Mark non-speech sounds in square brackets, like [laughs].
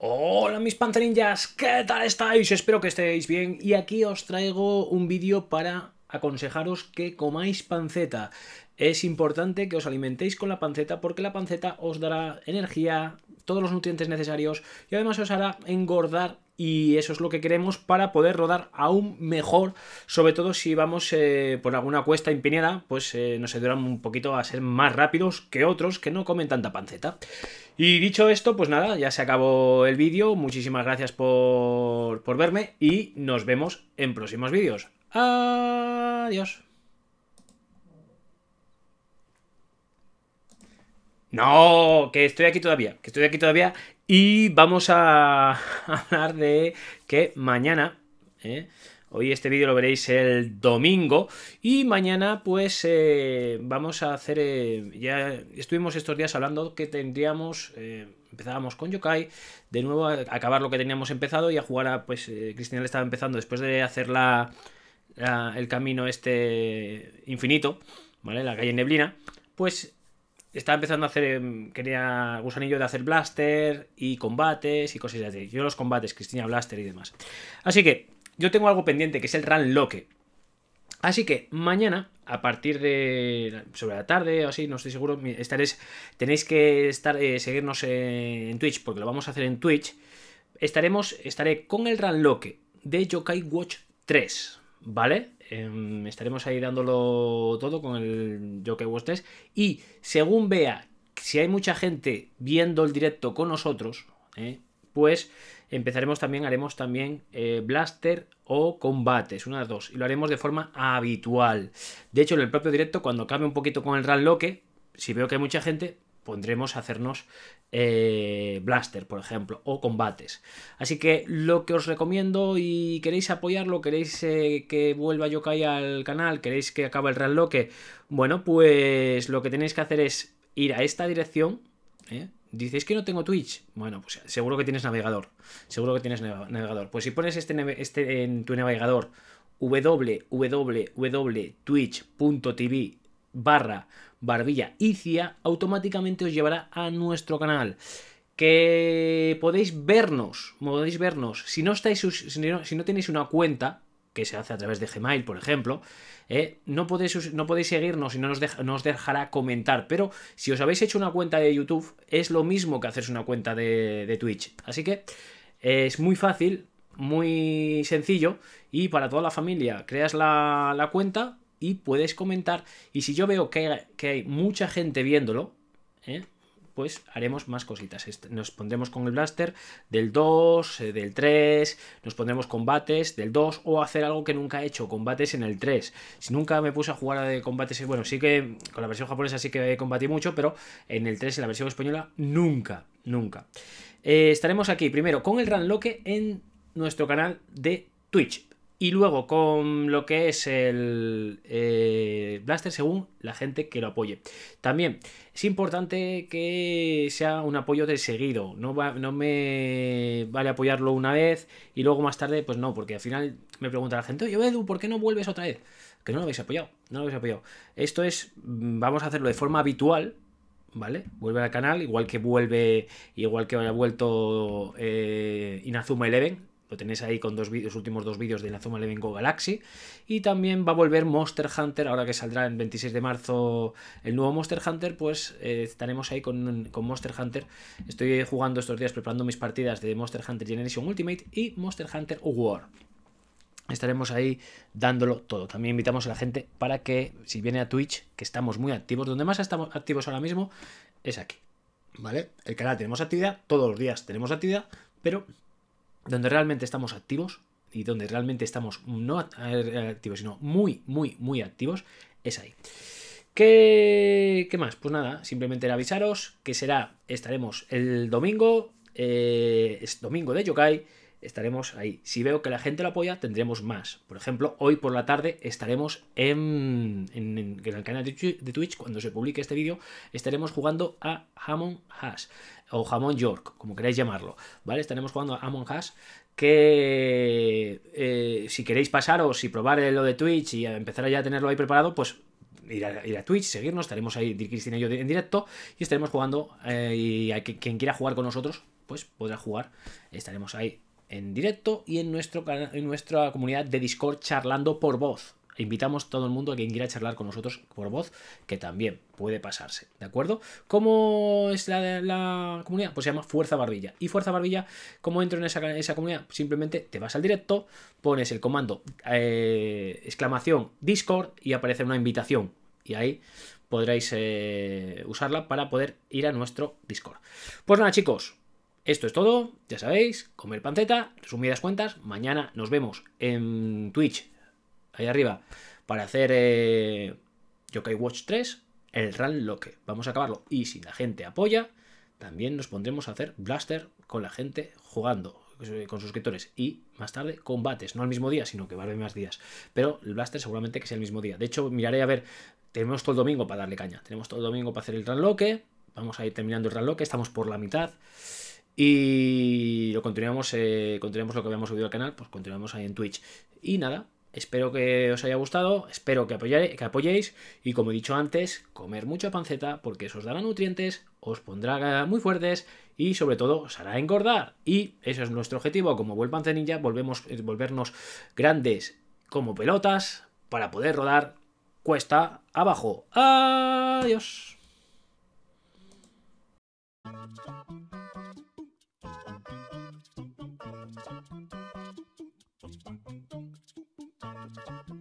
Hola mis panzerinjas, ¿qué tal estáis? Espero que estéis bien y aquí os traigo un vídeo para aconsejaros que comáis panceta. Es importante que os alimentéis con la panceta porque la panceta os dará energía, todos los nutrientes necesarios y además os hará engordar y eso es lo que queremos para poder rodar aún mejor, sobre todo si vamos eh, por alguna cuesta empinada, pues eh, nos ayudan un poquito a ser más rápidos que otros que no comen tanta panceta. Y dicho esto, pues nada, ya se acabó el vídeo, muchísimas gracias por, por verme y nos vemos en próximos vídeos. Adiós. No, que estoy aquí todavía, que estoy aquí todavía. Y vamos a [laughs] hablar de que mañana, ¿eh? hoy este vídeo lo veréis el domingo, y mañana pues eh, vamos a hacer, eh, ya estuvimos estos días hablando que tendríamos, empezábamos con Yokai, de nuevo acabar lo que teníamos empezado y a jugar a, pues Cristina le estaba empezando después de hacer la, el camino este infinito, ¿vale? La calle Neblina, pues estaba empezando a hacer. Em, quería gusanillo de hacer blaster y combates y cosas así. Yo los combates, Cristina Blaster y demás. Así que yo tengo algo pendiente que es el Run Loque. Así que mañana, a partir de. sobre la tarde o así, no estoy seguro, estaréis, tenéis que estar, eh, seguirnos eh, en Twitch, porque lo vamos a hacer en Twitch. Estaremos, estaré con el Loque de Yokai Watch 3, ¿vale? Em, estaremos ahí dándolo todo con el yo que Y según vea si hay mucha gente viendo el directo con nosotros, ¿eh? pues empezaremos también, haremos también eh, blaster o combates, unas dos, y lo haremos de forma habitual. De hecho, en el propio directo, cuando cambie un poquito con el que si veo que hay mucha gente, pondremos a hacernos eh, blaster, por ejemplo, o combates. Así que lo que os recomiendo y queréis apoyarlo, queréis eh, que vuelva Yokai al canal, queréis que acabe el Real bueno, pues lo que tenéis que hacer es ir a esta dirección. ¿Dicéis ¿eh? Dices que no tengo Twitch. Bueno, pues seguro que tienes navegador. Seguro que tienes navegador. Pues si pones este, este en tu navegador www.twitch.tv barra barbilla icia automáticamente os llevará a nuestro canal que podéis vernos, podéis vernos. Si no, estáis, si no, tenéis una cuenta, que se hace a través de Gmail, por ejemplo, eh, no, podéis, no podéis seguirnos y no os, dejará comentar. Pero si os habéis hecho una cuenta de YouTube, es lo mismo que hacerse una cuenta de, Twitch. Así que es muy fácil, muy sencillo y para toda la familia. Creas la, la cuenta, y puedes comentar. Y si yo veo que hay, mucha gente viéndolo, ¿eh? pues haremos más cositas. Nos pondremos con el blaster del 2, eh, del 3, nos pondremos combates del 2 o hacer algo que nunca he hecho, combates en el 3. Si nunca me puse a jugar de combates, bueno, sí que con la versión japonesa sí que combatí mucho, pero en el 3, en la versión española, nunca, nunca. Eh, estaremos aquí primero con el Ranloque en nuestro canal de Twitch. Y luego con lo que es el eh, Blaster según la gente que lo apoye. También es importante que sea un apoyo de seguido. No, no me vale apoyarlo una vez y luego más tarde, pues no, porque al final me pregunta la gente, oye Edu, ¿por qué no vuelves otra vez? Que no lo habéis apoyado, no lo habéis apoyado. Esto es, mm, vamos a hacerlo de forma habitual, ¿vale? Vuelve al canal, igual que vuelve, igual que haya vuelto eh, Inazuma Eleven, lo tenéis ahí con dos los últimos dos vídeos de Zuma Eleven Go Galaxy. Y también va a volver Monster Hunter, ahora que saldrá el 26 de marzo el nuevo Monster Hunter, pues eh, estaremos ahí con, con, Monster Hunter. Estoy jugando estos días preparando mis partidas de Monster Hunter Generation Ultimate y Monster Hunter War. Estaremos ahí dándolo todo. También invitamos a la gente para que, si viene a Twitch, que estamos muy activos, donde más estamos activos ahora mismo es aquí. ¿Vale? El canal tenemos actividad, todos los días tenemos actividad, pero donde realmente estamos activos y donde realmente estamos no activos, sino muy, muy, muy activos, es ahí. ¿Qué, qué más? Pues nada, simplemente avisaros que será, estaremos el domingo, eh, es domingo de Yokai estaremos ahí. Si veo que la gente lo apoya, tendremos más. Por ejemplo, hoy por la tarde estaremos en, en, el canal de Twitch, cuando se publique este vídeo, estaremos jugando a Hammond Hash o Jamón York, como queráis llamarlo, ¿vale? Estaremos jugando a Hamon Hash. que eh, si queréis pasaros y probar lo de Twitch y empezar ya a tenerlo ahí preparado, pues ir a, ir Twitch, seguirnos, estaremos ahí Cristina y yo en directo y estaremos jugando eh, y quien quiera jugar con nosotros, pues podrá jugar, estaremos ahí en directo y en, nuestro, en nuestra comunidad de Discord charlando por voz. E invitamos a todo el mundo a quien quiera charlar con nosotros por voz, que también puede pasarse, ¿de acuerdo? ¿Cómo es la, comunidad? Pues se llama Fuerza Barbilla. ¿Y Fuerza Barbilla cómo entro en esa, comunidad? Simplemente te vas al directo, pones el comando eh, exclamación Discord y aparece una invitación. Y ahí podréis eh, usarla para poder ir a nuestro Discord. Pues nada, chicos, esto es todo, ya sabéis, comer panceta, resumidas cuentas, mañana nos vemos en Twitch, ahí arriba, para hacer eh, Yokai Watch 3, el Run Locke, Vamos a acabarlo. Y si la gente apoya, también nos pondremos a hacer Blaster con la gente jugando, eh, con suscriptores. Y más tarde, combates, no al mismo día, sino que va a haber más días. Pero el Blaster seguramente que sea el mismo día. De hecho, miraré a ver, tenemos todo el domingo para darle caña, tenemos todo el domingo para hacer el Run Locke, vamos a ir terminando el Run Locke, estamos por la mitad. Y lo continuamos, eh, continuamos lo que habíamos subido al canal, pues continuamos ahí en Twitch. Y nada, espero que os haya gustado, espero que, que apoyéis. Y como he dicho antes, comer mucha panceta porque eso os dará nutrientes, os pondrá muy fuertes y sobre todo os hará engordar. Y ese es nuestro objetivo, como buen ninja, volvemos, eh, volvernos grandes como pelotas para poder rodar cuesta abajo. Adiós. Ciao, ciao, ciao.